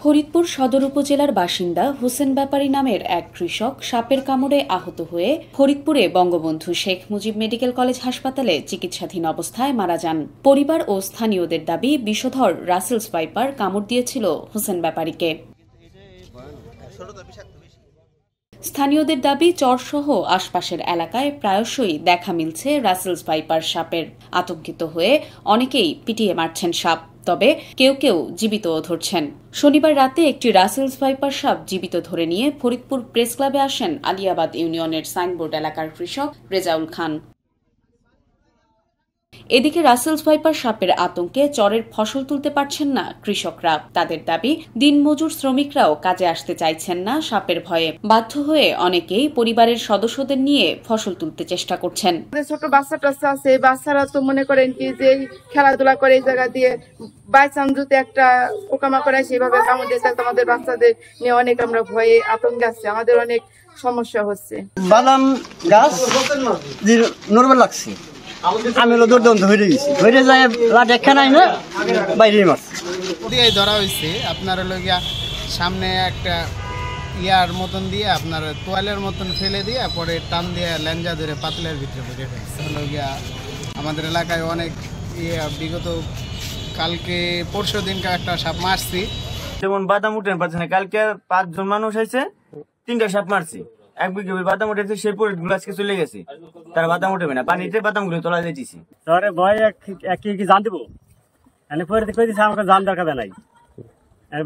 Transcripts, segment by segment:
ফরিদপুর সদর উপজেলার বাসিন্দা হোসেন ব্যাপারী নামের এক কৃষক সাপের কামড়ে আহত হয়ে ফরিদপুরে বঙ্গবন্ধু শেখ মুজিব মেডিকেল কলেজ হাসপাতালে চিকিৎসাধীন অবস্থায় মারা যান পরিবার ও স্থানীয়দের দাবি বিষধর রাসেলস ভাইপার কামড় দিয়েছিল হোসেন ব্যাপারীকে স্থানীয়দের দাবি চরসহ আশপাশের এলাকায় প্রায়শই দেখা মিলছে রাসেলস ভাইপার সাপের আতঙ্কিত হয়ে অনেকেই পিটিয়ে মারছেন সাপ তবে কেউ কেউ জীবিত ধরছেন শনিবার রাতে একটি রাসেলস ভাইপার সাপ জীবিত ধরে নিয়ে ফরিদপুর প্রেস ক্লাবে আসেন আলিয়াবাদ ইউনিয়নের সাইনবোর্ড এলাকার কৃষক রেজাউল খান এদিকে রাসেলস ভাইপার সাপের আতঙ্কে চরের ফসল তুলতে পারছেন না কৃষকরা তাদের দাবি দিনমজুর শ্রমিকরাও কাজে আসতে চাইছেন না সাপের ভয়ে বাধ্য হয়ে অনেকেই পরিবারের সদস্যদের নিয়ে ফসল তুলতে চেষ্টা করছেন ছোট বাচ্চা টাচ্চা আছে এই বাচ্চারা তো মনে করেন কি যে খেলাধুলা করে এই জায়গা দিয়ে বাই চান্সুতে একটা পোকামা করে সেভাবে কামড় দিয়ে আমাদের বাচ্চাদের নিয়ে অনেক আমরা ভয়ে আতঙ্কে আছে আমাদের অনেক সমস্যা হচ্ছে বাদাম গাছ নর্মাল লাগছে আমি হলো দুর্দান্ত গেছি ধরে যায় লাট একখানাই না বাইরে মারছি ধরা হয়েছে আপনার হলো গিয়া সামনে একটা ইয়ার মতন দিয়ে আপনার তোয়ালের মতন ফেলে দিয়ে পরে টান দিয়ে ল্যাঞ্জা ধরে পাতলের ভিতরে বুঝে ফেলছে হলো গিয়া আমাদের এলাকায় অনেক ইয়ে বিগত কালকে পরশু দিনকে একটা সাপ মারছি যেমন বাদাম উঠেন পারছে না কালকে পাঁচজন মানুষ হয়েছে তিনটা সাপ মারছি এক বিঘে বাদাম উঠেছে চলে গেছে তার বাদাম না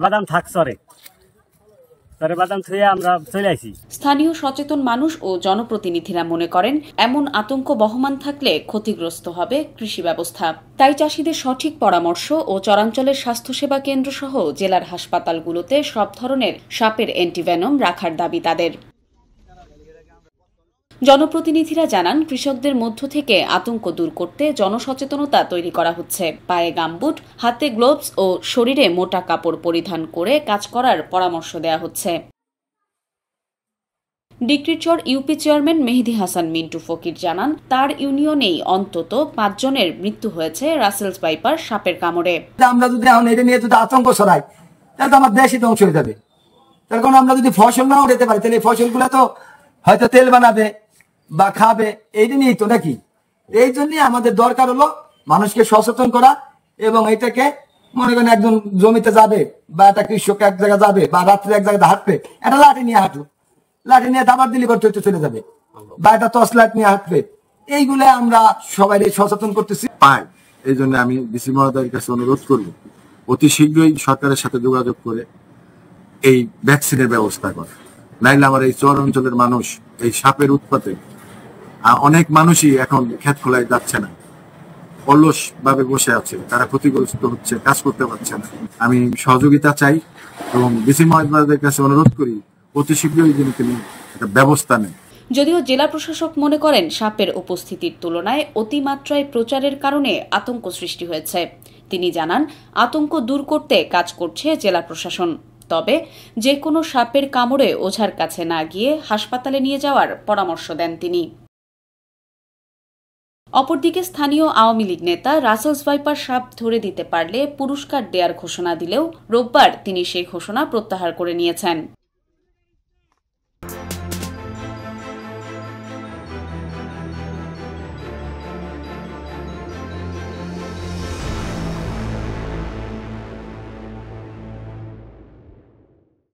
বাদাম জান স্থানীয় সচেতন মানুষ ও জনপ্রতিনিধিরা মনে করেন এমন আতঙ্ক বহমান থাকলে ক্ষতিগ্রস্ত হবে কৃষি ব্যবস্থা তাই চাষিদের সঠিক পরামর্শ ও চরাঞ্চলের স্বাস্থ্যসেবা কেন্দ্র সহ জেলার হাসপাতালগুলোতে সব ধরনের সাপের অ্যান্টিভেনম রাখার দাবি তাদের জনপ্রতিনিধিরা জানান কৃষকদের মধ্য থেকে আতঙ্ক দূর করতে জনসচেতনতা তৈরি করা হচ্ছে পায়ে গামবুট হাতে গ্লোভস ও শরীরে মোটা কাপড় পরিধান করে কাজ করার পরামর্শ দেয়া হচ্ছে ডিক্রিচর ইউপি চেয়ারম্যান মেহেদি হাসান মিন্টু ফকির জানান তার ইউনিয়নেই অন্তত পাঁচজনের মৃত্যু হয়েছে রাসেলস বাইপার সাপের কামড়ে আমরা যদি এখন এটা নিয়ে যদি আতঙ্ক ছড়াই তাহলে আমার দেশই ধ্বংস হয়ে যাবে তার কারণ আমরা যদি ফসল না উঠাতে পারি তাহলে ফসলগুলো তো হয়তো তেল বানাবে বা খাবে এইটা নিয়েই তো নাকি এই জন্যই আমাদের দরকার হলো মানুষকে সচেতন করা এবং এটাকে মনে করেন একজন জমিতে যাবে বা একটা কৃষক এক জায়গায় যাবে বা রাত্রে এক জায়গায় হাঁটবে একটা লাঠি নিয়ে হাঁটু লাঠি নিয়ে দাবার দিলি করতে হচ্ছে চলে যাবে বা একটা টর্চ লাইট নিয়ে হাঁটবে এইগুলো আমরা সবাই সচেতন করতেছি পায় এই জন্য আমি ডিসি মহোদয়ের কাছে অনুরোধ করব অতি শীঘ্রই সরকারের সাথে যোগাযোগ করে এই ভ্যাকসিনের ব্যবস্থা করে নাইলে আমার এই চর অঞ্চলের মানুষ এই সাপের উৎপাতে অনেক মানুষই এখন খেত খোলায় যাচ্ছে না অলস ভাবে বসে আছে তারা ক্ষতিগ্রস্ত হচ্ছে কাজ করতে পারছে না আমি সহযোগিতা চাই এবং ডিসি কাছে অনুরোধ করি অতি শীঘ্রই যেন তিনি একটা ব্যবস্থা নেন যদিও জেলা প্রশাসক মনে করেন সাপের উপস্থিতির তুলনায় অতিমাত্রায় প্রচারের কারণে আতঙ্ক সৃষ্টি হয়েছে তিনি জানান আতঙ্ক দূর করতে কাজ করছে জেলা প্রশাসন তবে যে কোনো সাপের কামড়ে ওঝার কাছে না গিয়ে হাসপাতালে নিয়ে যাওয়ার পরামর্শ দেন তিনি অপরদিকে স্থানীয় আওয়ামী লীগ নেতা রাসেলস ভাইপার সাপ ধরে দিতে পারলে পুরস্কার দেয়ার ঘোষণা দিলেও রোববার তিনি সেই ঘোষণা প্রত্যাহার করে নিয়েছেন